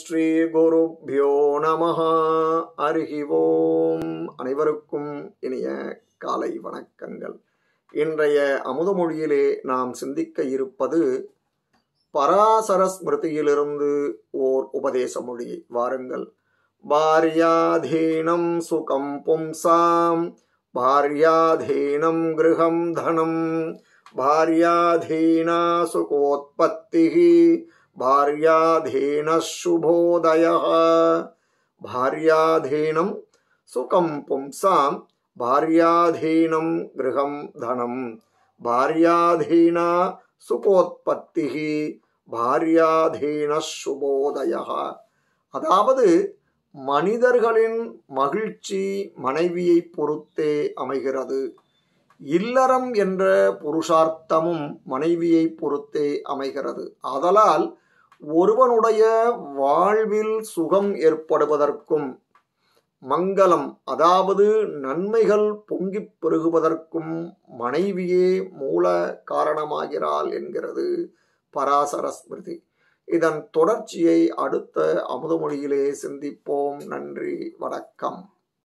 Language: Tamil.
ஸ்ரீகுருப்யோ நம அருகிவோம் அனைவருக்கும் இனிய காலை வணக்கங்கள் இன்றைய அமுதமொழியிலே நாம் சிந்திக்க இருப்பது பராசர ஸ்மிருதியிலிருந்து ஓர் உபதேச மொழியை வாருங்கள் பாரியாதீனம் சுகம் பும்சாம் பாரியாதீனம் கிரகம் தனம் பாரியாதீனா சுகோத்பத்தி भार्याधीनः शुभोदयः பாரியாதீனம் சுகம் பும்சாம் பாரியாதீனம் गृहं தனம் भार्याधीना சுகோத்பத்திः பாரியாதீன சுபோதய அதாவது மனிதர்களின் மகிழ்ச்சி மனைவியை பொறுத்தே அமைகிறது இல்லறம் என்ற புருஷார்த்தமும் மனைவியை பொறுத்தே அமைகிறது ஆதலால் ஒருவனுடைய வாழ்வில் சுகம் ஏற்படுவதற்கும் மங்களம் அதாவது நன்மைகள் பொங்கி பெருகுவதற்கும் மனைவியே மூல காரணமாகிறாள் என்கிறது பராசர ஸ்மிருதி இதன் தொடர்ச்சியை அடுத்த அமுதமொழியிலே சிந்திப்போம் நன்றி வணக்கம்